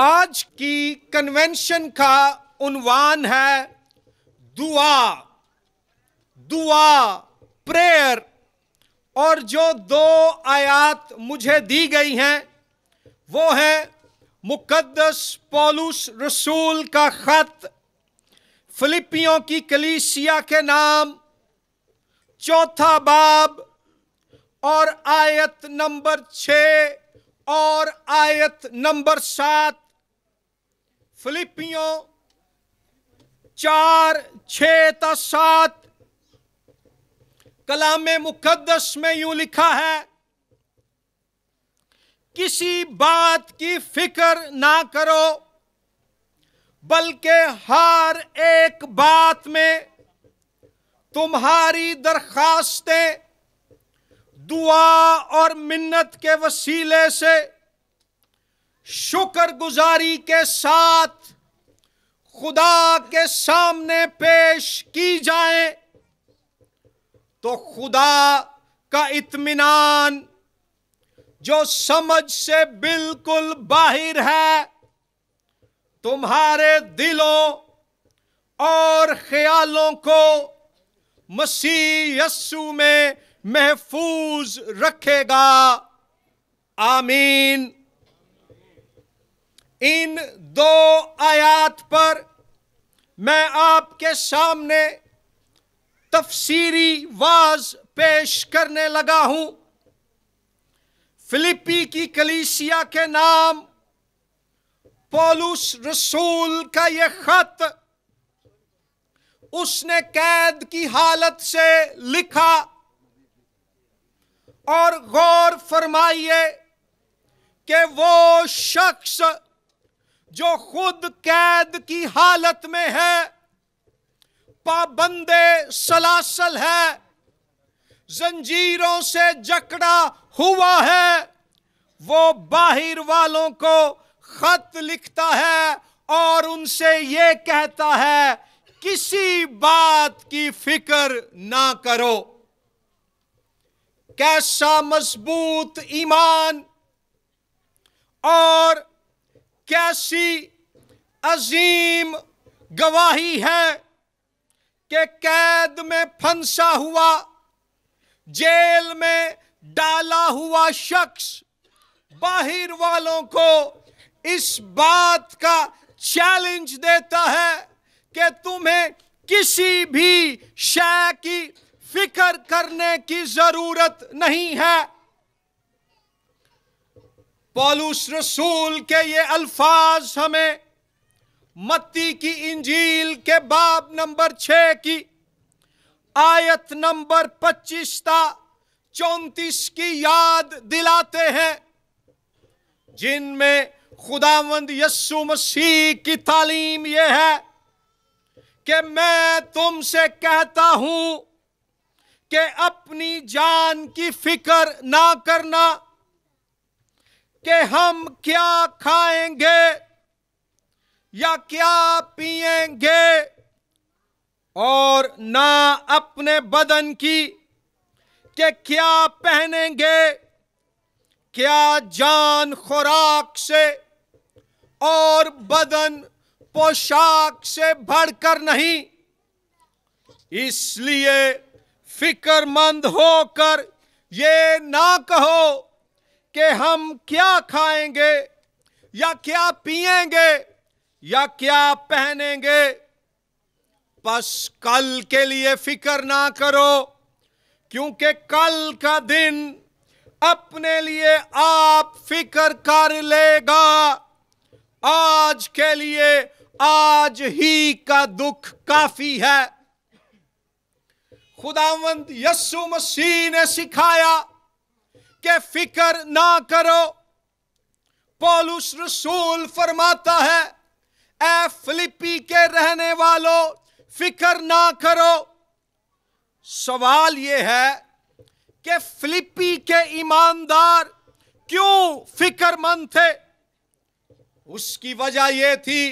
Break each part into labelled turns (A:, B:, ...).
A: آج کی کنونشن کا عنوان ہے دعا دعا پریئر اور جو دو آیات مجھے دی گئی ہیں وہ ہیں مقدس پولوس رسول کا خط فلپیوں کی کلیسیا کے نام چوتھا باب اور آیت نمبر چھ اور آیت نمبر سات فلپیوں چار چھ سات کلام مقدس میں یوں لکھا ہے کسی بات کی فکر نہ کرو بلکہ ہر ایک بات میں تمہاری درخواستیں دعا اور منت کے وسیلے سے شکر گزاری کے ساتھ خدا کے سامنے پیش کی جائیں تو خدا کا اطمینان جو سمجھ سے بالکل باہر ہے تمہارے دلوں اور خیالوں کو مسیح یسو میں محفوظ رکھے گا آمین ان دو آیات پر میں آپ کے سامنے تفسیری واز پیش کرنے لگا ہوں فلپی کی کلیسیا کے نام پولوس رسول کا یہ خط اس نے قید کی حالت سے لکھا اور غور فرمائیے کہ وہ شخص جو خود قید کی حالت میں ہے پابند سلاسل ہے زنجیروں سے جکڑا ہوا ہے وہ باہر والوں کو خط لکھتا ہے اور ان سے یہ کہتا ہے کسی بات کی فکر نہ کرو کیسا مضبوط ایمان اور کیسی عظیم گواہی ہے کہ قید میں پھنسا ہوا جیل میں ڈالا ہوا شخص باہر والوں کو اس بات کا چیلنج دیتا ہے کہ تمہیں کسی بھی شے کی فکر کرنے کی ضرورت نہیں ہے پالوس رسول کے یہ الفاظ ہمیں متی کی انجیل کے باب نمبر چھ کی آیت نمبر پچیس تا چونتیس کی یاد دلاتے ہیں جن میں خداوند یسو مسیح کی تعلیم یہ ہے کہ میں تم سے کہتا ہوں کہ اپنی جان کی فکر نہ کرنا کہ ہم کیا کھائیں گے یا کیا پیئیں گے اور نہ اپنے بدن کی کہ کیا پہنیں گے کیا جان خوراک سے اور بدن پوشاک سے بڑھ کر نہیں اس لیے فکر مند ہو کر یہ نہ کہو کہ ہم کیا کھائیں گے یا کیا پئیں گے یا کیا پہنیں گے بس کل کے لیے فکر نہ کرو کیونکہ کل کا دن اپنے لیے آپ فکر کر لے گا آج کے لیے آج ہی کا دکھ کافی ہے خداوند یسو مسیح نے سکھایا کہ فکر نہ کرو پولوس رسول فرماتا ہے اے فلپی کے رہنے والوں فکر نہ کرو سوال یہ ہے کہ فلپی کے ایماندار کیوں فکر مند تھے اس کی وجہ یہ تھی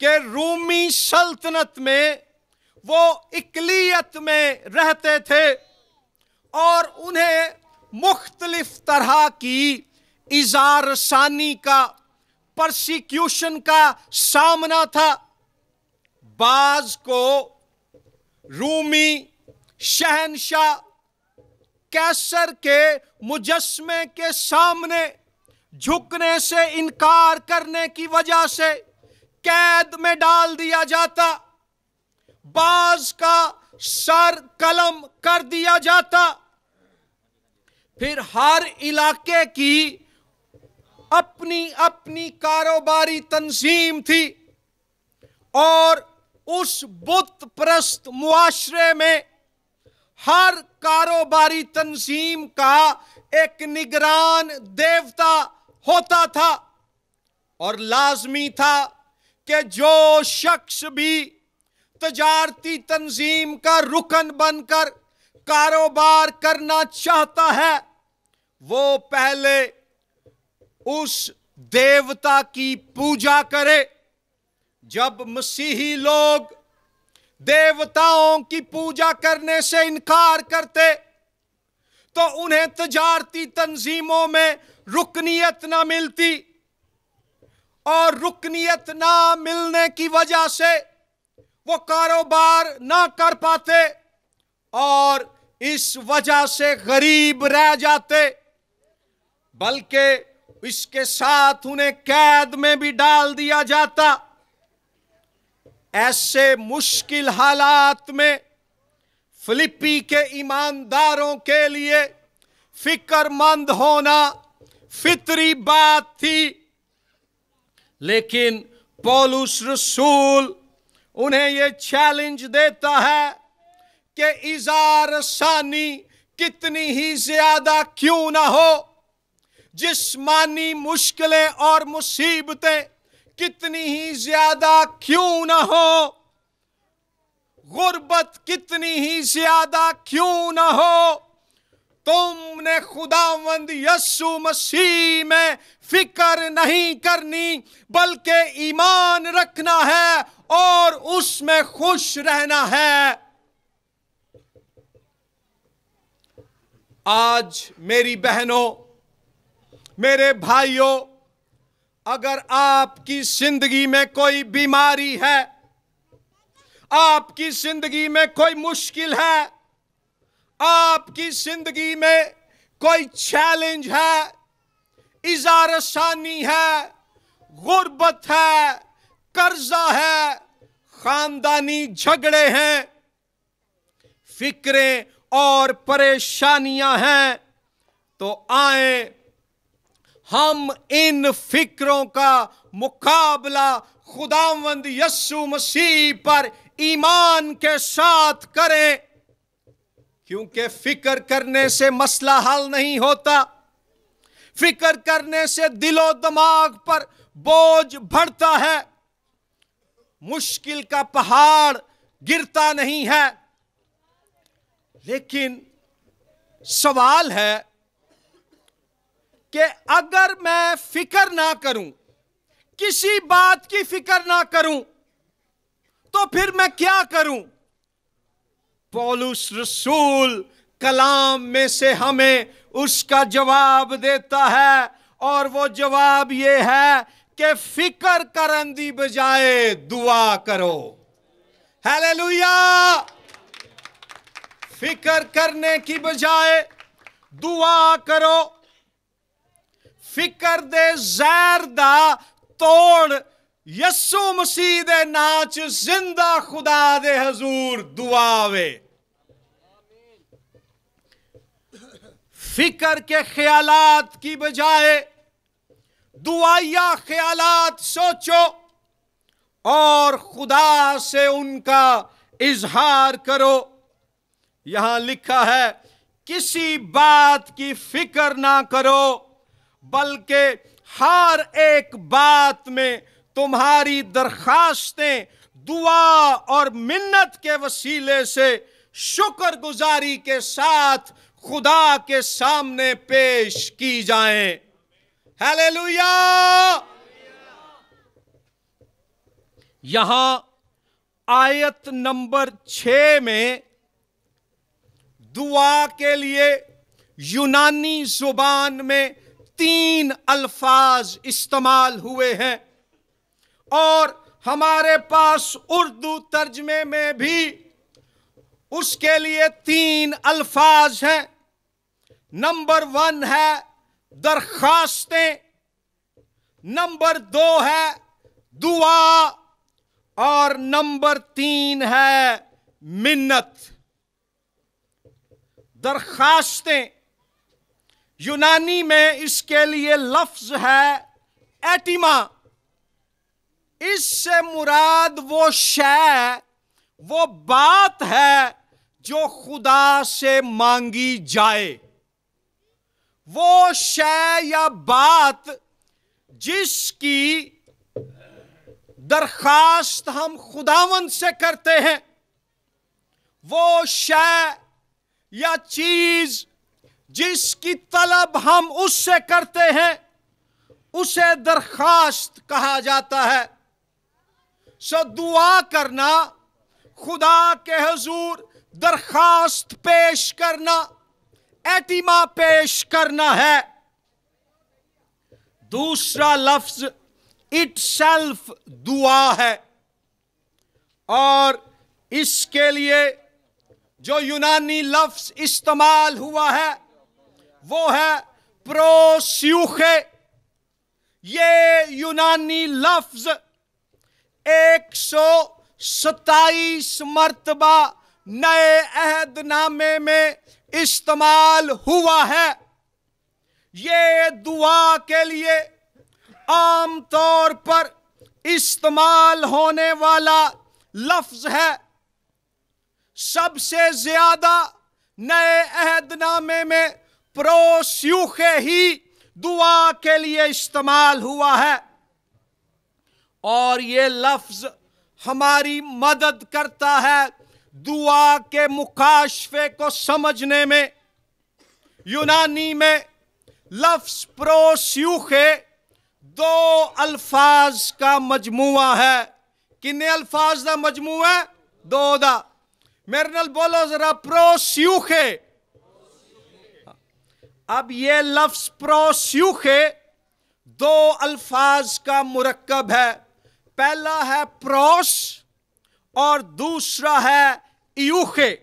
A: کہ رومی سلطنت میں وہ اقلیت میں رہتے تھے اور انہیں مختلف طرح کی اظہار ثانی کا پرسیکیوشن کا سامنا تھا بعض کو رومی شہنشاہ کیسر کے مجسمے کے سامنے جھکنے سے انکار کرنے کی وجہ سے قید میں ڈال دیا جاتا بعض کا سر قلم کر دیا جاتا پھر ہر علاقے کی اپنی اپنی کاروباری تنظیم تھی اور اس بت پرست معاشرے میں ہر کاروباری تنظیم کا ایک نگران دیوتا ہوتا تھا اور لازمی تھا کہ جو شخص بھی تجارتی تنظیم کا رکن بن کر کاروبار کرنا چاہتا ہے وہ پہلے اس دیوتا کی پوجا کرے جب مسیحی لوگ دیوتاؤں کی پوجا کرنے سے انکار کرتے تو انہیں تجارتی تنظیموں میں رکنیت نہ ملتی اور رکنیت نہ ملنے کی وجہ سے وہ کاروبار نہ کر پاتے اور اس وجہ سے غریب رہ جاتے بلکہ اس کے ساتھ انہیں قید میں بھی ڈال دیا جاتا ایسے مشکل حالات میں فلپی کے ایمانداروں کے لیے فکر مند ہونا فطری بات تھی لیکن پولوس رسول انہیں یہ چیلنج دیتا ہے کہ اظہار ثانی کتنی ہی زیادہ کیوں نہ ہو جسمانی مشکلیں اور مصیبتیں کتنی ہی زیادہ کیوں نہ ہو غربت کتنی ہی زیادہ کیوں نہ ہو تم نے خداوند یسو مسیح میں فکر نہیں کرنی بلکہ ایمان رکھنا ہے اور اس میں خوش رہنا ہے آج میری بہنوں میرے بھائیوں اگر آپ کی زندگی میں کوئی بیماری ہے آپ کی زندگی میں کوئی مشکل ہے آپ کی زندگی میں کوئی چیلنج ہے اظہار سانی ہے غربت ہے قرضہ ہے خاندانی جھگڑے ہیں فکریں اور پریشانیاں ہیں تو آئیں ہم ان فکروں کا مقابلہ خداوند یسو مسیح پر ایمان کے ساتھ کریں کیونکہ فکر کرنے سے مسئلہ حل نہیں ہوتا فکر کرنے سے دل و دماغ پر بوجھ بڑھتا ہے مشکل کا پہاڑ گرتا نہیں ہے لیکن سوال ہے کہ اگر میں فکر نہ کروں کسی بات کی فکر نہ کروں تو پھر میں کیا کروں پولوس رسول کلام میں سے ہمیں اس کا جواب دیتا ہے اور وہ جواب یہ ہے کہ فکر کرن دی بجائے دعا کرو ہیلویا فکر کرنے کی بجائے دعا کرو فکر دے زہر دا توڑ یسو مسیح دے ناچ زندہ خدا دے حضور دعا وے فکر کے خیالات کی بجائے دعایا خیالات سوچو اور خدا سے ان کا اظہار کرو یہاں لکھا ہے کسی بات کی فکر نہ کرو بلکہ ہر ایک بات میں تمہاری درخواستیں دعا اور منت کے وسیلے سے شکر گزاری کے ساتھ خدا کے سامنے پیش کی جائیں ہیلویا یہاں آیت نمبر چھ میں دعا کے لیے یونانی زبان میں تین الفاظ استعمال ہوئے ہیں اور ہمارے پاس اردو ترجمے میں بھی اس کے لیے تین الفاظ ہیں نمبر ون ہے درخواستیں نمبر دو ہے دعا اور نمبر تین ہے منت درخواستیں یونانی میں اس کے لیے لفظ ہے ایٹیما اس سے مراد وہ شے وہ بات ہے جو خدا سے مانگی جائے وہ شے یا بات جس کی درخواست ہم خداون سے کرتے ہیں وہ شے یا چیز جس کی طلب ہم اس سے کرتے ہیں اسے درخواست کہا جاتا ہے سو دعا کرنا خدا کے حضور درخواست پیش کرنا ایٹیما پیش کرنا ہے دوسرا لفظ اٹ سیلف دعا ہے اور اس کے لیے جو یونانی لفظ استعمال ہوا ہے وہ ہے پروسیوخے یہ یونانی لفظ ایک سو ستائیس مرتبہ نئے عہد نامے میں استعمال ہوا ہے یہ دعا کے لیے عام طور پر استعمال ہونے والا لفظ ہے سب سے زیادہ نئے عہد نامے میں پروسیوخ ہی دعا کے لیے استعمال ہوا ہے اور یہ لفظ ہماری مدد کرتا ہے دعا کے مکاشفے کو سمجھنے میں یونانی میں لفظ پروسیوخے دو الفاظ کا مجموعہ ہے کنے الفاظ مجموعہ دو دا میرے نال بولو ذرا پروسیوخے اب یہ لفظ پروسیوخے دو الفاظ کا مرکب ہے پہلا ہے پروس اور دوسرا ہے ایوخے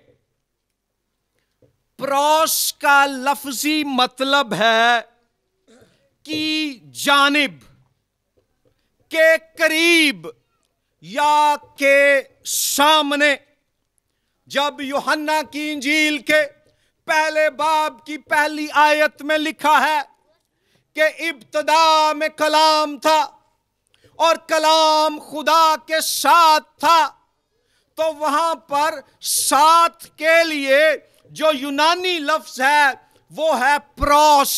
A: پروس کا لفظی مطلب ہے کی جانب کے قریب یا کے سامنے جب یوحنا کی انجیل کے پہلے باب کی پہلی آیت میں لکھا ہے کہ ابتدا میں کلام تھا اور کلام خدا کے ساتھ تھا تو وہاں پر ساتھ کے لیے جو یونانی لفظ ہے وہ ہے پروس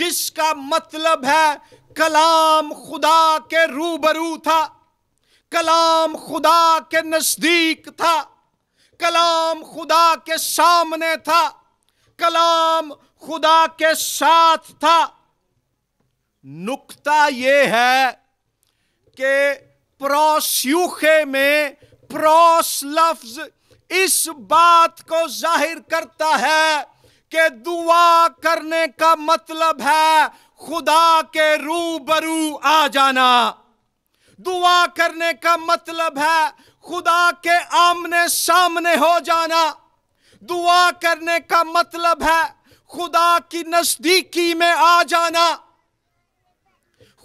A: جس کا مطلب ہے کلام خدا کے روبرو تھا کلام خدا کے نزدیک تھا کلام خدا کے سامنے تھا کلام خدا کے ساتھ تھا نکتہ یہ ہے کہ پروس لفظ اس بات کو ظاہر کرتا ہے کہ دعا کرنے کا مطلب ہے خدا کے رو برو آ جانا دعا کرنے کا مطلب ہے خدا کے آمنے سامنے ہو جانا دعا کرنے کا مطلب ہے خدا کی نزدیکی میں آ جانا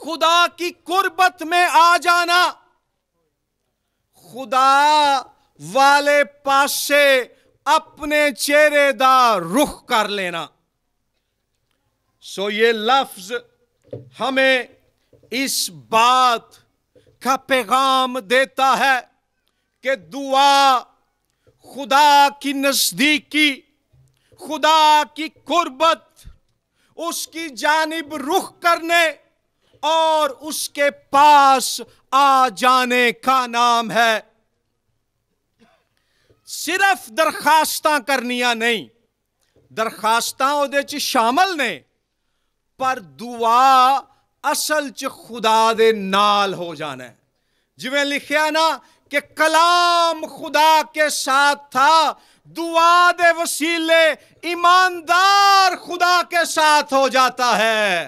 A: خدا کی قربت میں آ جانا خدا والے پاس سے اپنے چہرے دا رخ کر لینا سو یہ لفظ ہمیں اس بات کا پیغام دیتا ہے کہ دعا خدا کی نزدیکی خدا کی قربت اس کی جانب رخ کرنے اور اس کے پاس آ جانے کا نام ہے صرف درخواستاں کرنیاں نہیں درخواست شامل نے پر دعا اصل چ خدا دے نال ہو جانا ہے جویں لکھیا نا کہ کلام خدا کے ساتھ تھا دعا دے وسیلے ایماندار خدا کے ساتھ ہو جاتا ہے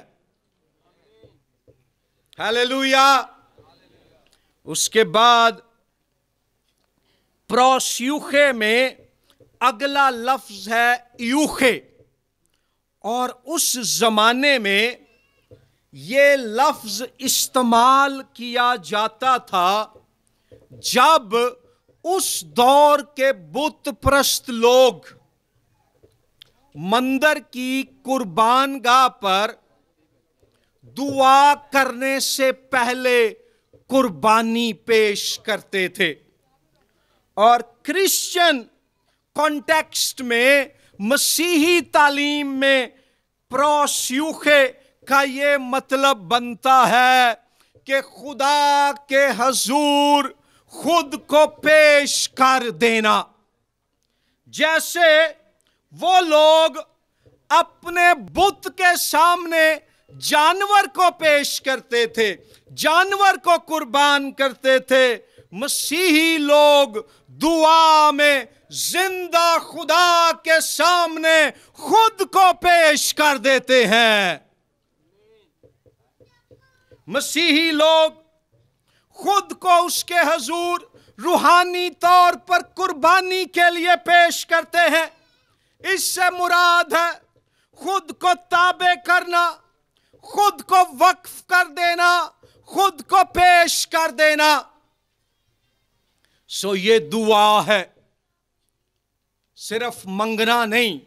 A: اس کے بعد پروسیوخے میں اگلا لفظ ہے یوخے اور اس زمانے میں یہ لفظ استعمال کیا جاتا تھا جب اس دور کے بت پرست لوگ مندر کی قربان گاہ پر دعا کرنے سے پہلے قربانی پیش کرتے تھے اور کرسچن کانٹیکسٹ میں مسیحی تعلیم میں پروسیوخے کا یہ مطلب بنتا ہے کہ خدا کے حضور خود کو پیش کر دینا جیسے وہ لوگ اپنے بت کے سامنے جانور کو پیش کرتے تھے جانور کو قربان کرتے تھے مسیحی لوگ دعا میں زندہ خدا کے سامنے خود کو پیش کر دیتے ہیں مسیحی لوگ خود کو اس کے حضور روحانی طور پر قربانی کے لیے پیش کرتے ہیں اس سے مراد ہے خود کو تابع کرنا خود کو وقف کر دینا خود کو پیش کر دینا سو یہ دعا ہے صرف منگنا نہیں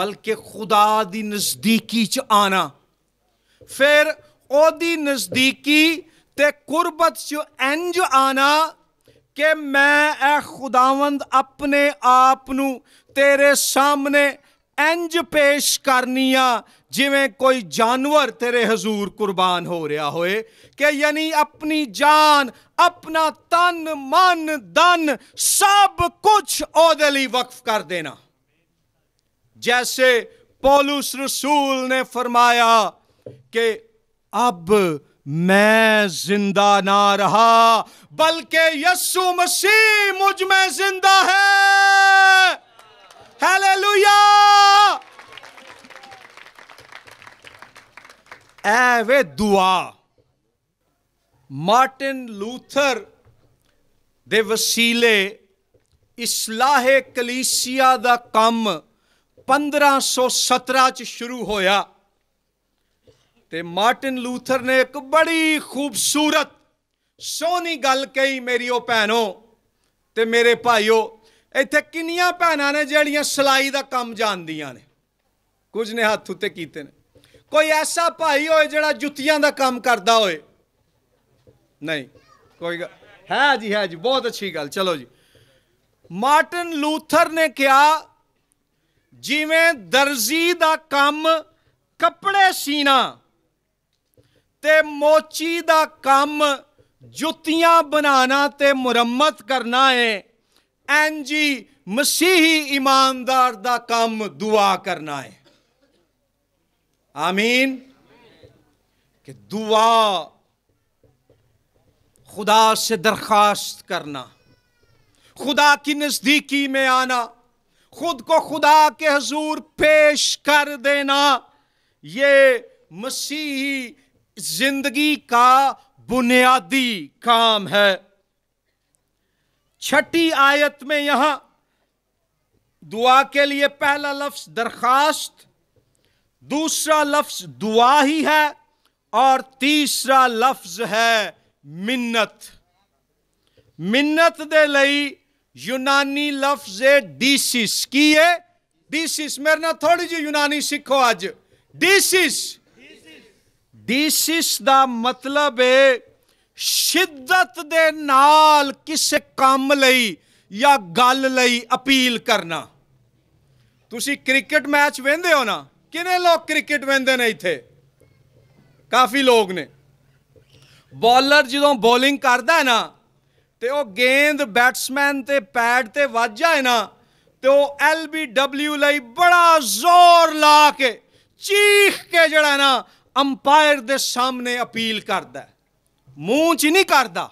A: بلکہ خدا دی نزدیکی چ آنا پھر او دی نزدیکی تے قربت انج آنا کہ میں اے خداوند اپنے آپ سامنے انج پیش کرنی آ کوئی جانور تیرے حضور قربان ہو رہا ہوئے کہ یعنی اپنی جان اپنا تن من دن سب کچھ ادب وقف کر دینا جیسے پولوس رسول نے فرمایا کہ اب ਮੈਂ ਜ਼ਿੰਦਾ ਨਾ ਰਹਾ बल्कि ਯਸੂ ਮਸੀਹ मुझ में ਜ਼ਿੰਦਾ ਹੈ हालेलुया ਐ ਵੇ ਦੁਆ ਮਾਰਟਿਨ ਲੂਥਰ ਦੇ ਵਸੀਲੇ ਇਸਲਾਹ ਕਲੀਸੀਆ ਦਾ ਕੰਮ 1517 ਚ ਸ਼ੁਰੂ ਹੋਇਆ ਤੇ ਮਾਰਟਿਨ ਲੂਥਰ ਨੇ ਇੱਕ ਬੜੀ ਖੂਬਸੂਰਤ ਸੋਹਣੀ ਗੱਲ ਕਹੀ ਮੇਰੀ ਉਹ ਭੈਣੋ ਤੇ ਮੇਰੇ ਭਾਈਓ ਇੱਥੇ ਕਿੰਨੀਆਂ ਭੈਣਾਂ ਨੇ ਜਿਹੜੀਆਂ ਸਲਾਈ ਦਾ ਕੰਮ ਜਾਣਦੀਆਂ ਨੇ ਕੁਝ ਨੇ ਹੱਥ ਉੱਤੇ ਕੀਤੇ ਨੇ ਕੋਈ ਐਸਾ ਭਾਈ ਹੋਏ ਜਿਹੜਾ ਜੁੱਤੀਆਂ ਦਾ ਕੰਮ ਕਰਦਾ ਹੋਏ ਨਹੀਂ ਕੋਈ ਹੈ ਜੀ ਹੈ ਜੀ ਬਹੁਤ ਅੱਛੀ ਗੱਲ ਚਲੋ ਜੀ ਮਾਰਟਨ ਲੂਥਰ ਨੇ ਕਿਹਾ ਜਿਵੇਂ ਦਰਜ਼ੀ ਦਾ ਕੰਮ ਕੱਪੜੇ ਸੀਣਾ تے موچی دا کام جتیاں بنانا تے مرمت کرنا ہے این جی مسیحی ایماندار دا کام دعا کرنا ہے آمین کہ دعا خدا سے درخواست کرنا خدا کی نزدیکی میں آنا خود کو خدا کے حضور پیش کر دینا یہ مسیحی زندگی کا بنیادی کام ہے چھٹی آیت میں یہاں دعا کے لیے پہلا لفظ درخواست دوسرا لفظ دعا ہی ہے اور تیسرا لفظ ہے منت منت دے لئی یونانی لفظ ڈیسس کیے ہے میرے نہ تھوڑی جی یونانی سیکھو آج ڈیسس ਡੀਸਿਸ ਦਾ ਮਤਲਬ ਹੈ ਸ਼ਿੱਦਤ ਦੇ ਨਾਲ ਕਿਸੇ ਕੰਮ ਲਈ ਜਾਂ ਗੱਲ ਲਈ ਅਪੀਲ ਕਰਨਾ ਤੁਸੀਂ ਕ੍ਰਿਕਟ ਮੈਚ ਵੇਂਦੇ ਹੋ ਨਾ ਕਿਨੇ ਲੋਕ ਕ੍ਰਿਕਟ ਵੇਂਦੇ ਨੇ ਇੱਥੇ ਕਾਫੀ ਲੋਕ ਨੇ ਬੋਲਰ ਜਦੋਂ ਬੋਲਿੰਗ ਕਰਦਾ ਨਾ ਤੇ ਉਹ ਗੇਂਦ ਬੈਟਸਮੈਨ ਤੇ ਪੈਡ ਤੇ ਵੱਜ ਜਾਏ ਨਾ ਤੇ ਉਹ ਡਬਲਯੂ ਲਈ ਬੜਾ ਜ਼ੋਰ ਲਾ ਕੇ ਚੀਖ ਕੇ ਜਿਹੜਾ ਨਾ ਅੰਪਾਇਰ ਦੇ ਸਾਹਮਣੇ ਅਪੀਲ ਕਰਦਾ ਮੂੰਹ 'ਚ ਨਹੀਂ ਕਰਦਾ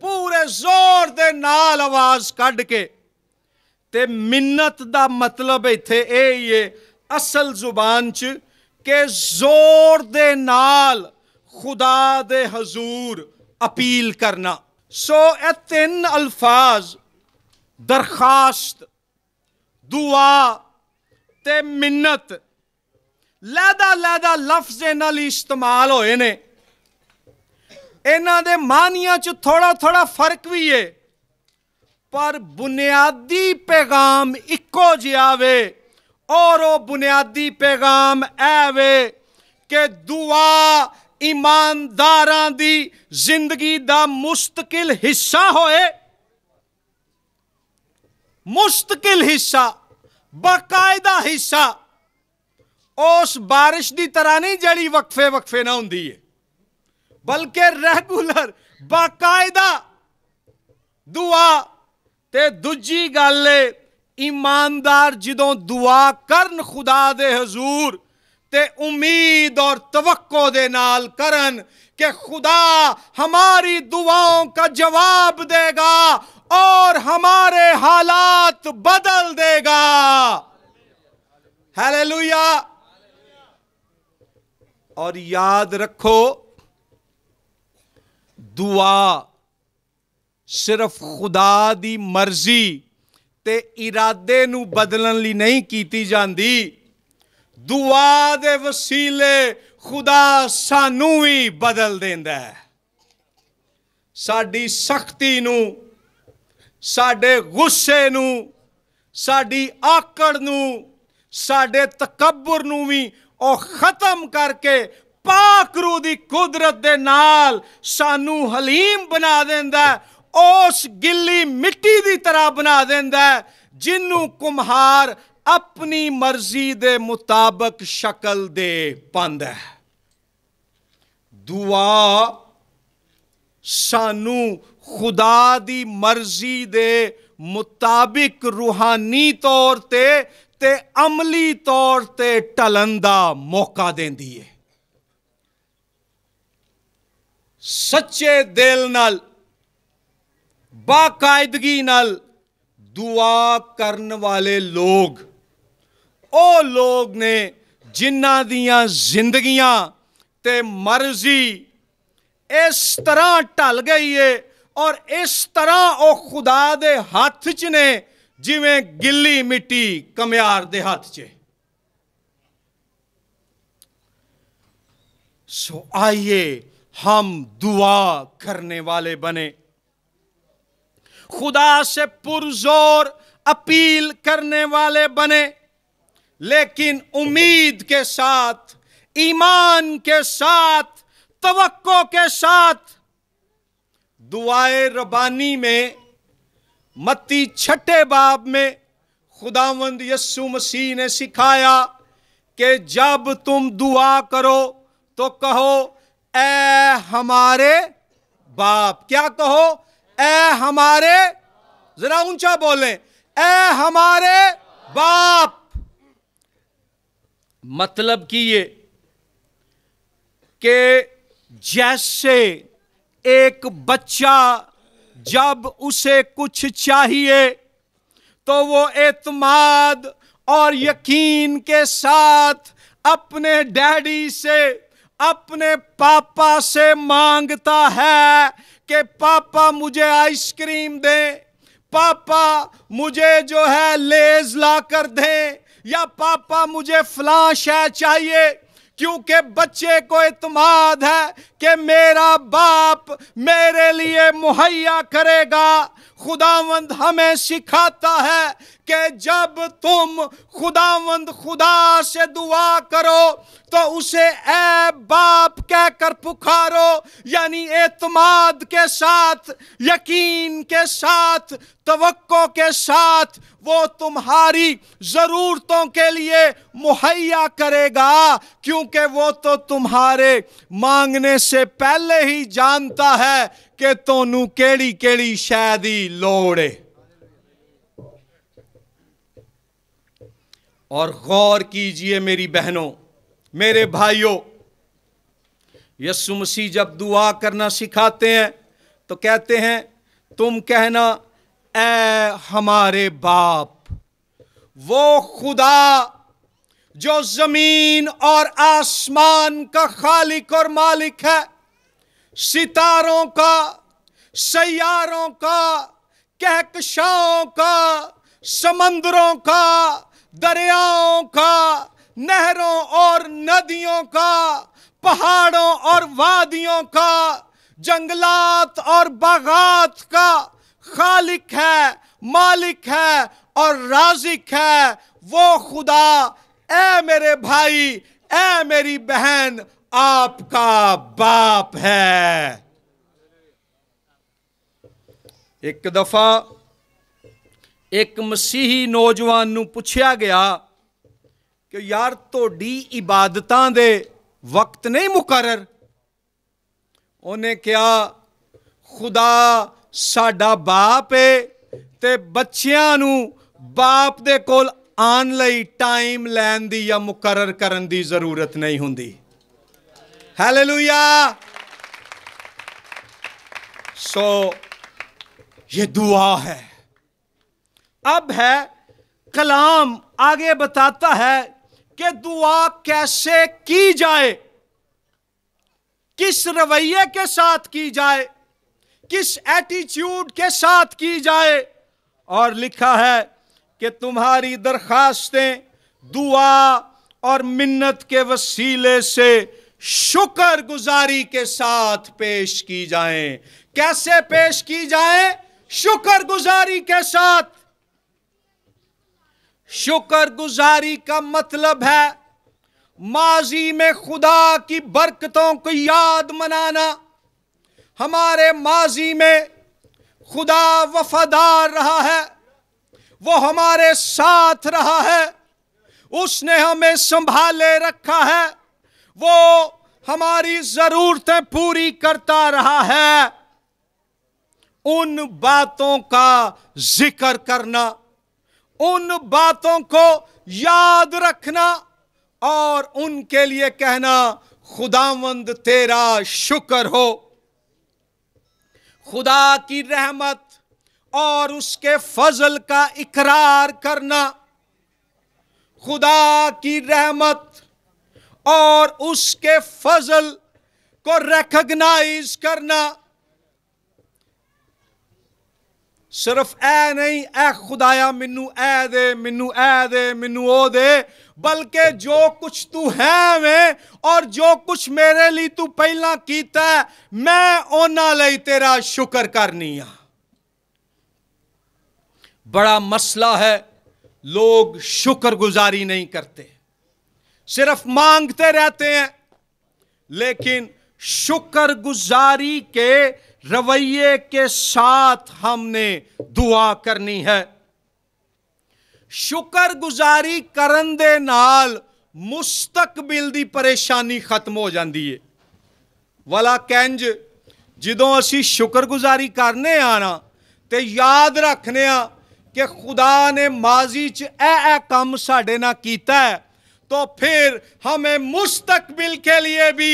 A: ਪੂਰੇ ਜ਼ੋਰ ਦੇ ਨਾਲ ਆਵਾਜ਼ ਕੱਢ ਕੇ ਤੇ ਮਿੰਨਤ ਦਾ ਮਤਲਬ ਇੱਥੇ ਇਹ ਹੀ ਹੈ ਅਸਲ ਜ਼ੁਬਾਨ 'ਚ ਕਿ ਜ਼ੋਰ ਦੇ ਨਾਲ ਖੁਦਾ ਦੇ ਹਜ਼ੂਰ ਅਪੀਲ ਕਰਨਾ ਸੋ ਇਹ ਤਿੰਨ ਅਲਫਾਜ਼ ਦਰਖਾਸਤ ਦੁਆ ਤੇ ਮਿੰਨਤ ਲਹਿਦਾ ਲਹਿਦਾ ਲਫ਼ਜ਼ ਇਹਨਾਂ ਲਈ ਇਸਤੇਮਾਲ ਹੋਏ ਨੇ ਇਹਨਾਂ ਦੇ ਮਾਨੀਆਂ 'ਚ ਥੋੜਾ ਥੋੜਾ ਫਰਕ ਵੀ ਏ ਪਰ ਬੁਨਿਆਦੀ ਪੈਗਾਮ ਇੱਕੋ ਜਿਹਾ ਵੇ ਔਰ ਉਹ ਬੁਨਿਆਦੀ ਪੈਗਾਮ ਐ ਵੇ ਕਿ ਦੁਆ ਇਮਾਨਦਾਰਾਂ ਦੀ ਜ਼ਿੰਦਗੀ ਦਾ ਮੁਸਤਕਿਲ ਹਿੱਸਾ ਹੋਏ ਮੁਸਤਕਿਲ ਹਿੱਸਾ ਬਕਾਇਦਾ ਹਿੱਸਾ ਉਸ بارش ਦੀ ਤਰ੍ਹਾਂ ਨਹੀਂ ਜਿਹੜੀ ਵਕਫੇ ਵਕਫੇ ਨਾ ਹੁੰਦੀ ਹੈ ਬਲਕਿ ਰੈਗੂਲਰ ਬਾਕਾਇਦਾ ਦੁਆ ਤੇ ਦੂਜੀ ਗੱਲ ਏ ਇਮਾਨਦਾਰ ਜਦੋਂ ਦੁਆ ਕਰਨ ਖੁਦਾ ਦੇ ਹਜ਼ੂਰ ਤੇ ਉਮੀਦ ਔਰ ਤਵੱਕੋ ਦੇ ਨਾਲ ਕਰਨ ਕਿ ਖੁਦਾ ہماری ਦੁਆਓਂ ਕਾ ਜਵਾਬ ਦੇਗਾ ਔਰ ਹਮਾਰੇ ਹਾਲਾਤ ਬਦਲ ਦੇਗਾ ਹਾਲੇਲੂਇਆ ਔਰ ਯਾਦ ਰੱਖੋ ਦੁਆ ਸਿਰਫ ਖੁਦਾ ਦੀ ਮਰਜ਼ੀ ਤੇ ਇਰਾਦੇ ਨੂੰ ਬਦਲਣ ਲਈ ਨਹੀਂ ਕੀਤੀ ਜਾਂਦੀ ਦੁਆ ਦੇ ਵਸੀਲੇ ਖੁਦਾ ਸਾਨੂੰ ਵੀ ਬਦਲ ਦਿੰਦਾ ਹੈ ਸਾਡੀ ਸਖਤੀ ਨੂੰ ਸਾਡੇ ਗੁੱਸੇ ਨੂੰ ਸਾਡੀ ਆਕੜ ਨੂੰ ਸਾਡੇ ਤਕੱਬਰ ਨੂੰ ਵੀ ਉਹ ਖਤਮ ਕਰਕੇ ਪਾਕ ਰੂ ਦੀ ਕੁਦਰਤ ਦੇ ਨਾਲ ਸਾਨੂੰ ਹਲੀਮ ਬਣਾ ਦਿੰਦਾ ਉਸ ਗਿੱਲੀ ਮਿੱਟੀ ਦੀ ਤਰ੍ਹਾਂ ਬਣਾ ਦਿੰਦਾ ਜਿੰਨੂੰ ਕੁਮਹਾਰ ਆਪਣੀ ਮਰਜ਼ੀ ਦੇ ਮੁਤਾਬਕ ਸ਼ਕਲ ਦੇ ਪਾਉਂਦਾ ਦੁਆ ਸਾਨੂੰ ਖੁਦਾ ਦੀ ਮਰਜ਼ੀ ਦੇ ਮੁਤਾਬਿਕ ਰੂਹਾਨੀ ਤੌਰ ਤੇ ਤੇ ਅਮਲੀ ਤੌਰ ਤੇ ਢਲਣ ਦਾ ਮੌਕਾ ਦਿੰਦੀ ਏ ਸੱਚੇ ਦਿਲ ਨਾਲ ਬਾਕਾਇਦਗੀ ਨਾਲ ਦੁਆ ਕਰਨ ਵਾਲੇ ਲੋਕ ਉਹ ਲੋਕ ਨੇ ਜਿਨ੍ਹਾਂ ਦੀਆਂ ਜ਼ਿੰਦਗੀਆਂ ਤੇ ਮਰਜ਼ੀ ਇਸ ਤਰ੍ਹਾਂ ਢਲ ਗਈ ਏ ਔਰ ਇਸ ਤਰ੍ਹਾਂ ਉਹ ਖੁਦਾ ਦੇ ਹੱਥ 'ਚ ਨੇ جویں گلی مٹی کمیار دے ہاتھ چے سو آئیے ہم دعا کرنے والے بنے خدا سے پرزور اپیل کرنے والے بنے لیکن امید کے ساتھ ایمان کے ساتھ توقع کے ساتھ دعائے ربانی میں متی چھٹے باب میں خداوند یسو مسیح نے سکھایا کہ جب تم دعا کرو تو کہو اے ہمارے باپ کیا کہو اے ہمارے ذرا اونچا بولیں اے ہمارے باپ مطلب کہ یہ کہ جیسے ایک بچہ جب اسے کچھ چاہیے تو وہ اعتماد اور یقین کے ساتھ اپنے ڈیڈی سے اپنے پاپا سے مانگتا ہے کہ پاپا مجھے آئس کریم دیں پاپا مجھے جو ہے لیز لا کر دیں یا پاپا مجھے فلاش ہے چاہیے کیونکہ بچے کو اعتماد ہے کہ میرا باپ میرے لیے مہیا کرے گا خداوند ہمیں سکھاتا ہے کہ جب تم خداوند خدا سے دعا کرو تو اسے اے باپ کہہ کر پکارو یعنی اعتماد کے ساتھ یقین کے ساتھ توقع کے ساتھ وہ تمہاری ضرورتوں کے لیے مہیا کرے گا کیونکہ وہ تو تمہارے مانگنے سے سے پہلے ہی جانتا ہے کہ تو نو کیڑی کیڑی شادی لوڑے اور غور کیجئے میری بہنوں میرے بھائیوں یسو مسیح جب دعا کرنا سکھاتے ہیں تو کہتے ہیں تم کہنا اے ہمارے باپ وہ خدا جو زمین اور آسمان کا خالق اور مالک ہے ستاروں کا سیاروں کا کہکشاؤں کا سمندروں کا دریاؤں کا نہروں اور ندیوں کا پہاڑوں اور وادیوں کا جنگلات اور باغات کا خالق ہے مالک ہے اور رازق ہے وہ خدا ਐ ਮੇਰੇ ਭਾਈ ਐ ਮੇਰੀ ਬਹਿਨ ਆਪਕਾ ਬਾਪ ਹੈ ਇੱਕ ਦਫਾ ਇੱਕ ਮਸੀਹੀ ਨੌਜਵਾਨ ਨੂੰ ਪੁੱਛਿਆ ਗਿਆ ਕਿ ਯਾਰ ਤੁਹਾਡੀ ਇਬਾਦਤਾਂ ਦੇ ਵਕਤ ਨਹੀਂ ਮੁਕਰਰ ਉਹਨੇ ਕਿਹਾ ਖੁਦਾ ਸਾਡਾ ਬਾਪ ਏ ਤੇ ਬੱਚਿਆਂ ਨੂੰ ਬਾਪ ਦੇ ਕੋਲ لئی ٹائم یا مقرر کرن دی ضرورت نہیں ہوں لویا سو یہ دعا ہے اب ہے کلام آگے بتاتا ہے کہ دعا کیسے کی جائے کس رویے کے ساتھ کی جائے کس ایٹیچیوڈ کے ساتھ کی جائے اور لکھا ہے کہ تمہاری درخواستیں دعا اور منت کے وسیلے سے شکر گزاری کے ساتھ پیش کی جائیں کیسے پیش کی جائیں شکر گزاری کے ساتھ شکر گزاری کا مطلب ہے ماضی میں خدا کی برکتوں کو یاد منانا ہمارے ماضی میں خدا وفادار رہا ہے وہ ہمارے ساتھ رہا ہے اس نے ہمیں سنبھالے رکھا ہے وہ ہماری ضرورتیں پوری کرتا رہا ہے ان باتوں کا ذکر کرنا ان باتوں کو یاد رکھنا اور ان کے لیے کہنا خداوند تیرا شکر ہو خدا کی رحمت اور اس کے فضل کا اقرار کرنا خدا کی رحمت اور اس کے فضل کو ریکگنائز کرنا صرف اے نہیں اے خدایا منو اے دے منو اے دے منو او دے بلکہ جو کچھ تو ہے میں اور جو کچھ میرے لیے اونا لئی تیرا شکر کرنی ہاں بڑا مسئلہ ہے لوگ شکر گزاری نہیں کرتے صرف مانگتے رہتے ہیں لیکن شکر گزاری کے رویے کے ساتھ ہم نے دعا کرنی ہے شکر گزاری کرن دے نال مستقبل دی پریشانی ختم ہو جاندی ہے والا کینج جدوں اسی شکر گزاری کرنے آنا تے یاد رکھنے آنا کہ خدا نے ماضی چ اے اے کام سڈے نہ کیتا ہے تو پھر ہمیں مستقبل کے لیے بھی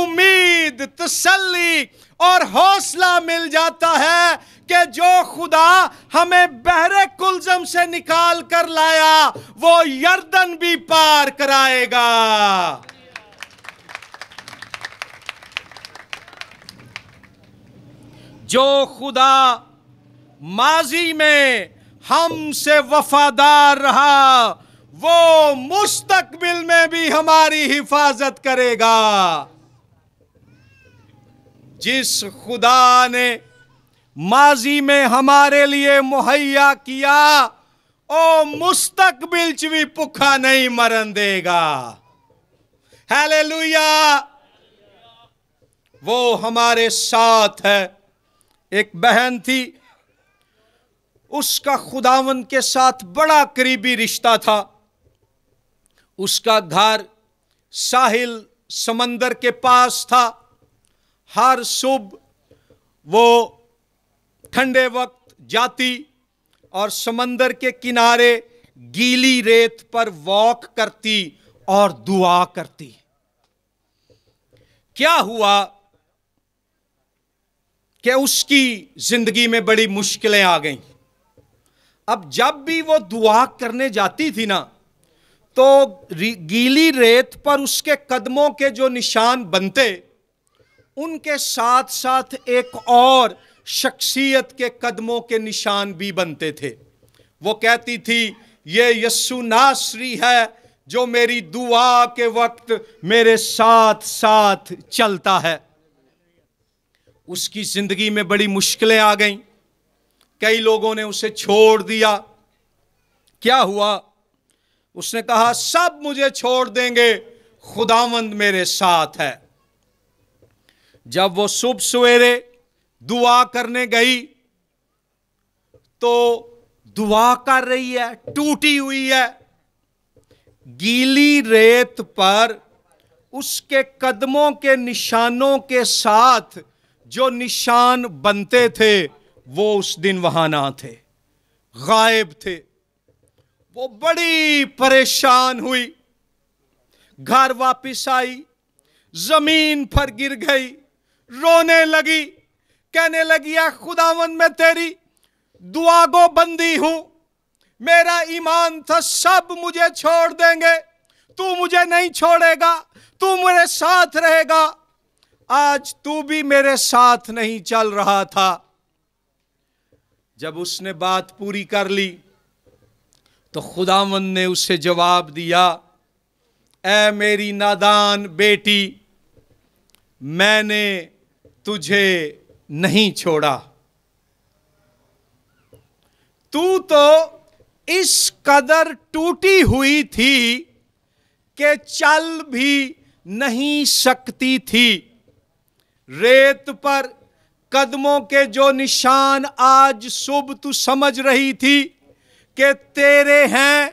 A: امید تسلی اور حوصلہ مل جاتا ہے کہ جو خدا ہمیں بہرے کلزم سے نکال کر لایا وہ یردن بھی پار کرائے گا جو خدا ماضی میں ہم سے وفادار رہا وہ مستقبل میں بھی ہماری حفاظت کرے گا جس خدا نے ماضی میں ہمارے لیے مہیا کیا وہ مستقبل چوی پکا نہیں مرن دے گا ہیلے وہ ہمارے ساتھ ہے ایک بہن تھی اس کا خداون کے ساتھ بڑا قریبی رشتہ تھا اس کا گھر ساحل سمندر کے پاس تھا ہر صبح وہ ٹھنڈے وقت جاتی اور سمندر کے کنارے گیلی ریت پر واک کرتی اور دعا کرتی کیا ہوا کہ اس کی زندگی میں بڑی مشکلیں آ گئیں اب جب بھی وہ دعا کرنے جاتی تھی نا تو گیلی ریت پر اس کے قدموں کے جو نشان بنتے ان کے ساتھ ساتھ ایک اور شخصیت کے قدموں کے نشان بھی بنتے تھے وہ کہتی تھی یہ یسو ناصری ہے جو میری دعا کے وقت میرے ساتھ ساتھ چلتا ہے اس کی زندگی میں بڑی مشکلیں آ گئیں کئی لوگوں نے اسے چھوڑ دیا کیا ہوا اس نے کہا سب مجھے چھوڑ دیں گے خداوند میرے ساتھ ہے جب وہ صبح سویرے دعا کرنے گئی تو دعا کر رہی ہے ٹوٹی ہوئی ہے گیلی ریت پر اس کے قدموں کے نشانوں کے ساتھ جو نشان بنتے تھے وہ اس دن وہاں نہ تھے غائب تھے وہ بڑی پریشان ہوئی گھر واپس آئی زمین پر گر گئی رونے لگی کہنے لگی اے خداون میں تیری دعا گو بندی ہوں میرا ایمان تھا سب مجھے چھوڑ دیں گے تو مجھے نہیں چھوڑے گا تو میرے ساتھ رہے گا آج تو بھی میرے ساتھ نہیں چل رہا تھا جب اس نے بات پوری کر لی تو خدا نے اسے جواب دیا اے میری نادان بیٹی میں نے تجھے نہیں چھوڑا تو تو اس قدر ٹوٹی ہوئی تھی کہ چل بھی نہیں سکتی تھی ریت پر قدموں کے جو نشان آج صبح تو سمجھ رہی تھی کہ تیرے ہیں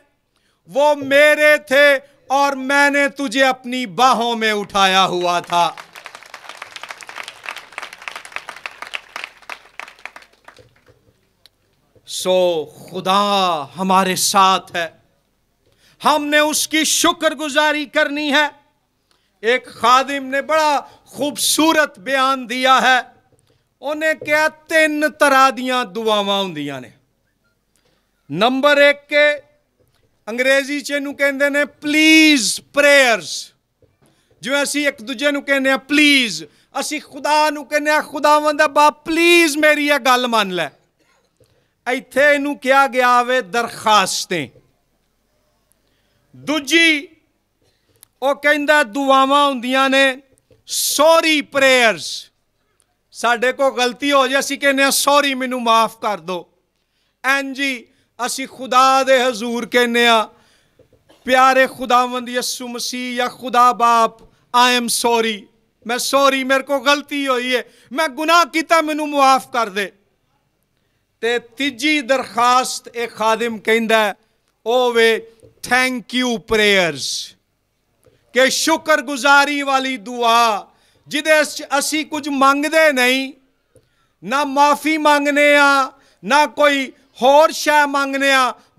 A: وہ میرے تھے اور میں نے تجھے اپنی باہوں میں اٹھایا ہوا تھا سو خدا ہمارے ساتھ ہے ہم نے اس کی شکر گزاری کرنی ہے ایک خادم نے بڑا خوبصورت بیان دیا ہے ਉਹਨੇ ਕਿਹਾ ਤਿੰਨ ਤਰ੍ਹਾਂ ਦੀਆਂ ਦੁਆਵਾਂ ਹੁੰਦੀਆਂ ਨੇ ਨੰਬਰ 1 ਕੇ ਅੰਗਰੇਜ਼ੀ ਚ ਇਹਨੂੰ ਕਹਿੰਦੇ ਨੇ ਪਲੀਜ਼ ਪ੍ਰੇਅਰਸ ਜਿਵੇਂ ਅਸੀਂ ਇੱਕ ਦੂਜੇ ਨੂੰ ਕਹਿੰਦੇ ਆ ਪਲੀਜ਼ ਅਸੀਂ ਖੁਦਾ ਨੂੰ ਕਹਿੰਦੇ ਆ ਖੁਦਾਵੰਦ ਦਾ ਬਾਪ ਪਲੀਜ਼ ਮੇਰੀ ਇਹ ਗੱਲ ਮੰਨ ਲੈ ਇੱਥੇ ਇਹਨੂੰ ਕਿਹਾ ਗਿਆ ਵੇ ਦਰਖਾਸਤਾਂ ਦੂਜੀ ਉਹ ਕਹਿੰਦਾ ਦੁਆਵਾਂ ਹੁੰਦੀਆਂ ਨੇ ਸੌਰੀ ਪ੍ਰੇਅਰਸ ਸਾਡੇ ਕੋ ਗਲਤੀ ਹੋ ਜੇ ਅਸੀਂ ਕਹਿੰਨੇ ਆ ਸੌਰੀ ਮੈਨੂੰ ਮਾਫ ਕਰ ਐਂ ਐਂਜੀ ਅਸੀਂ ਖੁਦਾ ਦੇ ਹਜ਼ੂਰ ਕਹਿੰਨੇ ਆ ਪਿਆਰੇ ਖੁਦਾਵੰਦ ਯਿਸੂ ਮਸੀਹ ਯਾ ਖੁਦਾ ਬਾਪ ਆਈ ਐਮ ਸੌਰੀ ਮੈਂ ਸੌਰੀ ਮੇਰੇ ਕੋ ਗਲਤੀ ਹੋਈ ਹੈ ਮੈਂ ਗੁਨਾਹ ਕੀਤਾ ਮੈਨੂੰ ਮਾਫ ਕਰ ਦੇ ਤੇ ਤੀਜੀ ਦਰਖਾਸਤ ਇਹ ਖਾਦਮ ਕਹਿੰਦਾ ਓ ਵੇ ਥੈਂਕ ਯੂ ਪ੍ਰੇਅਰਸ ਕਿ ਸ਼ੁਕਰਗੁਜ਼ਾਰੀ ਵਾਲੀ ਦੁਆ جدے اسی کچھ مانگ دے نہیں نہ معافی مانگنے ہاں نہ کوئی ہور شاہ مانگنے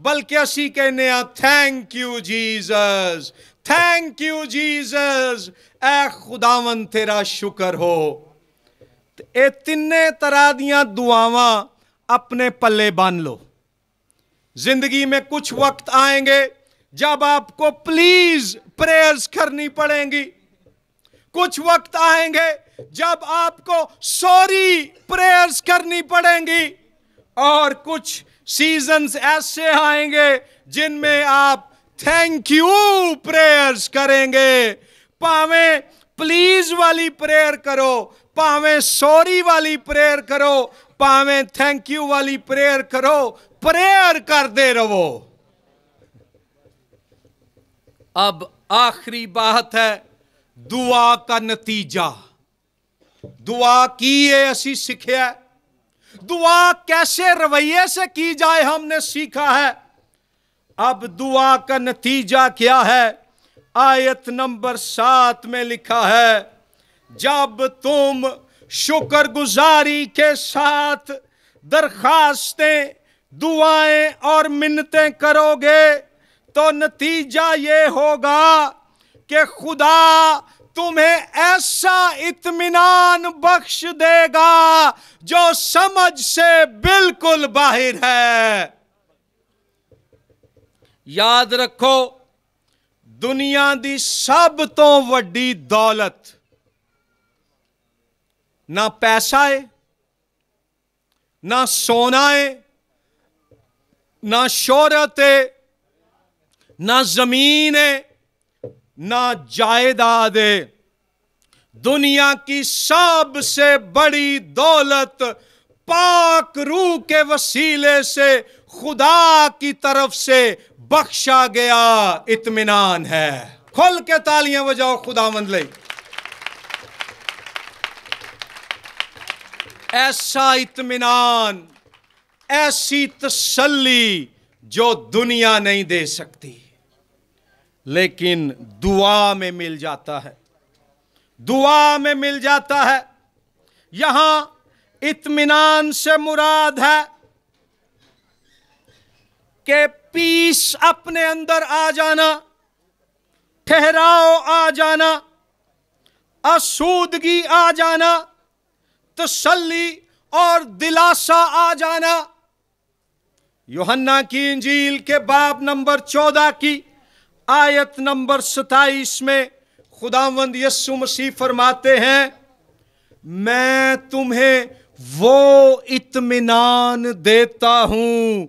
A: بلکہ اسی کہنے کہاں thank you Jesus thank you Jesus اے خداون تیرا شکر ہو اے تنے طرح دیاں دعاواں اپنے پلے بان لو زندگی میں کچھ وقت آئیں گے جب آپ کو پلیز پریئرز کرنی پڑیں گی کچھ وقت آئیں گے جب آپ کو سوری پریئرز کرنی پڑیں گی اور کچھ سیزنز ایسے آئیں گے جن میں آپ تھینک یو پریئرز کریں گے پاویں پلیز والی پریئر کرو پاویں سوری والی پریئر کرو پاویں تھینک یو والی کرو پریئر کر دے رہو اب آخری بات ہے دعا کا نتیجہ دعا کی ہے سکھے ہے دعا کیسے رویے سے کی جائے ہم نے سیکھا ہے اب دعا کا نتیجہ کیا ہے آیت نمبر سات میں لکھا ہے جب تم شکر گزاری کے ساتھ درخواستیں دعائیں اور منتیں کرو گے تو نتیجہ یہ ہوگا کہ خدا تمہیں ایسا اطمینان بخش دے گا جو سمجھ سے بالکل باہر ہے یاد رکھو دنیا دی سب تو وڈی دولت نہ پیسہ ہے نہ سونا ہے نہ شہرت ہے نہ زمین ہے نہ جائیداد دنیا کی سب سے بڑی دولت پاک روح کے وسیلے سے خدا کی طرف سے بخشا گیا اطمینان ہے کھل کے تالیاں بجاؤ خدا مند لئی ایسا اطمینان ایسی تسلی جو دنیا نہیں دے سکتی لیکن دعا میں مل جاتا ہے دعا میں مل جاتا ہے یہاں اطمینان سے مراد ہے کہ پیس اپنے اندر آ جانا ٹھہراؤ آ جانا اسودگی آ جانا تسلی اور دلاسا آ جانا یوہنہ کی انجیل کے باب نمبر چودہ کی آیت نمبر ستائیس میں خداوند یسو مسیح فرماتے ہیں میں تمہیں وہ اطمینان دیتا ہوں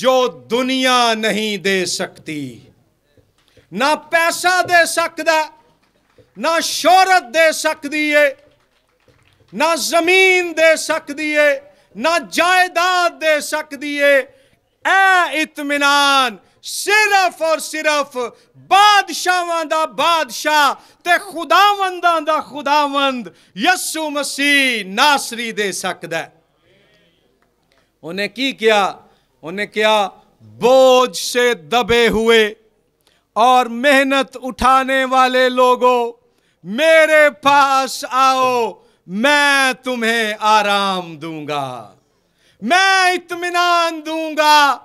A: جو دنیا نہیں دے سکتی نہ پیسہ دے سکتا نہ شہرت دے سکتی ہے نہ زمین دے سکتی ہے نہ جائیداد دے سکتی ہے اے اطمینان صرف اور صرف بادشاہ بادشاہ خدا دا خداوند یسو مسیح ناصری دے سکتا ہے انہیں کی کیا انہیں کیا بوجھ سے دبے ہوئے اور محنت اٹھانے والے لوگوں میرے پاس آؤ میں تمہیں آرام دوں گا میں اطمینان دوں گا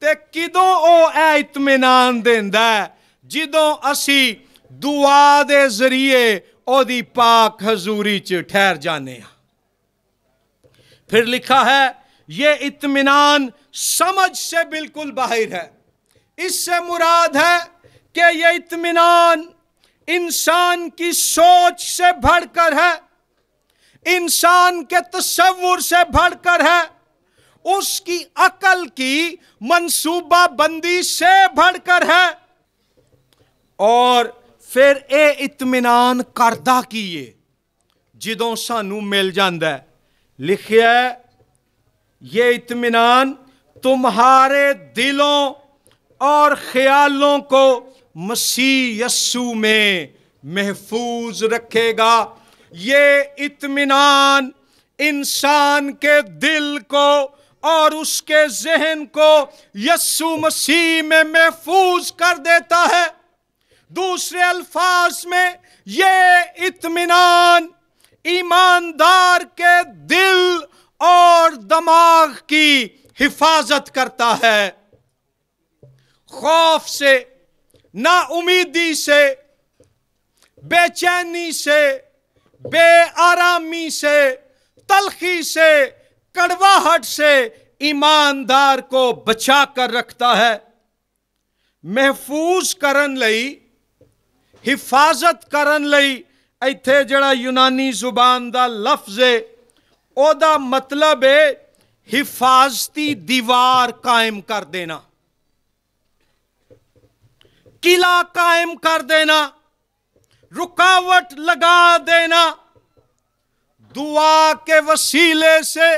A: تے کدوں وہ یہ اطمینان د اسی دعا دے ذریعے او دی پاک حضوری ہزوری ٹھہر جانے پھر لکھا ہے یہ اطمینان سمجھ سے بالکل باہر ہے اس سے مراد ہے کہ یہ اطمینان انسان کی سوچ سے بڑ کر ہے انسان کے تصور سے بڑ کر ہے اس کی عقل کی منصوبہ بندی سے بڑھ کر ہے اور پھر اے اطمینان کردہ کیے جدوں سانو مل ہے ہے یہ اطمینان تمہارے دلوں اور خیالوں کو مسیح یسو میں محفوظ رکھے گا یہ اطمینان انسان کے دل کو اور اس کے ذہن کو یسو مسیح میں محفوظ کر دیتا ہے دوسرے الفاظ میں یہ اطمینان ایماندار کے دل اور دماغ کی حفاظت کرتا ہے خوف سے نا امیدی سے بے چینی سے بے آرامی سے تلخی سے कड़वाहट से ईमानदार को बचा कर ਰੱਖਦਾ ਹੈ ਮਹਿਫੂਜ਼ ਕਰਨ ਲਈ ਹਿਫਾਜ਼ਤ ਕਰਨ ਲਈ ਇੱਥੇ ਜਿਹੜਾ ਯੂਨਾਨੀ ਜ਼ੁਬਾਨ ਦਾ ਲਫ਼ਜ਼ ਹੈ ਉਹਦਾ ਮਤਲਬ ਹੈ ਹਿਫਾਜ਼ਤੀ ਦੀਵਾਰ ਕਾਇਮ ਕਰ ਦੇਣਾ ਕਿਲਾ ਕਾਇਮ ਕਰ ਦੇਣਾ रुकावट लगा देना दुआ के वसीले से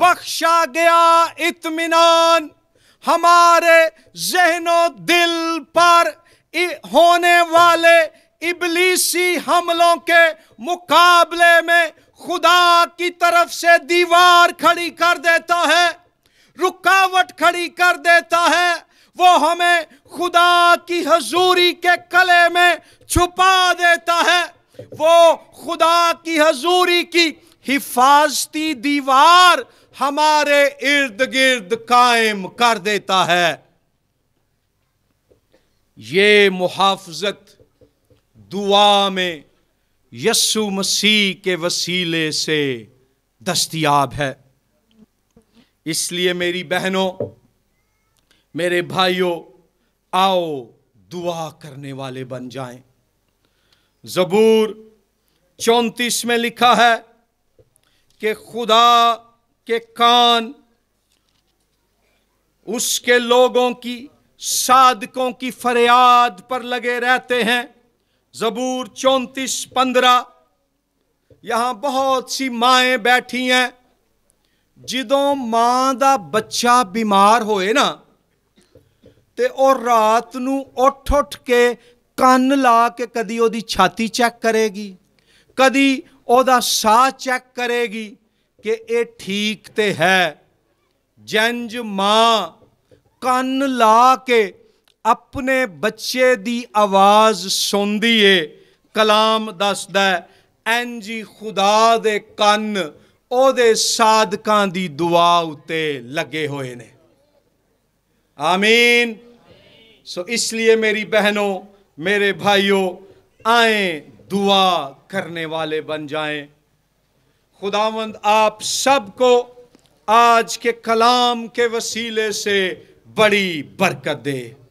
A: بخشا گیا اطمینان ہمارے ذہن و دل پر ہونے والے ابلیسی حملوں کے مقابلے میں خدا کی طرف سے دیوار کھڑی کر دیتا ہے رکاوٹ کھڑی کر دیتا ہے وہ ہمیں خدا کی حضوری کے کلے میں چھپا دیتا ہے وہ خدا کی حضوری کی حفاظتی دیوار ہمارے ارد گرد قائم کر دیتا ہے یہ محافظت دعا میں یسو مسیح کے وسیلے سے دستیاب ہے اس لیے میری بہنوں میرے بھائیوں آؤ دعا کرنے والے بن جائیں زبور چونتیس میں لکھا ہے کہ خدا के कान उसके लोगों की साधकों की फरियाद पर लगे रहते हैं जबूर चौंतीस पंद्रह यहाँ बहुत सी ਮਾਏ ਬੈਠੀ ਐ ਜਦੋਂ ਮਾਂ ਦਾ ਬੱਚਾ ਬਿਮਾਰ ਹੋਏ ਨਾ ਤੇ ਉਹ ਰਾਤ ਨੂੰ ਉੱਠ ਉੱਠ ਕੇ ਕੰਨ ਲਾ ਕੇ ਕਦੀ ਉਹਦੀ ਛਾਤੀ ਚੈੱਕ ਕਰੇਗੀ ਕਦੀ ਉਹਦਾ ਸਾਹ ਚੈੱਕ ਕਰੇਗੀ یہ ٹھیک تو ہے جینج ماں کن لا کے اپنے بچے کی آواز سنتی ہے کلام دس دن جی خدا دے کن ادے سادکا کی دعا اتنے لگے ہوئے نے آمین سو اس لیے میری بہنوں میرے بھائیوں آئیں دعا کرنے والے بن جائیں خداوند آپ سب کو آج کے کلام کے وسیلے سے بڑی برکت دے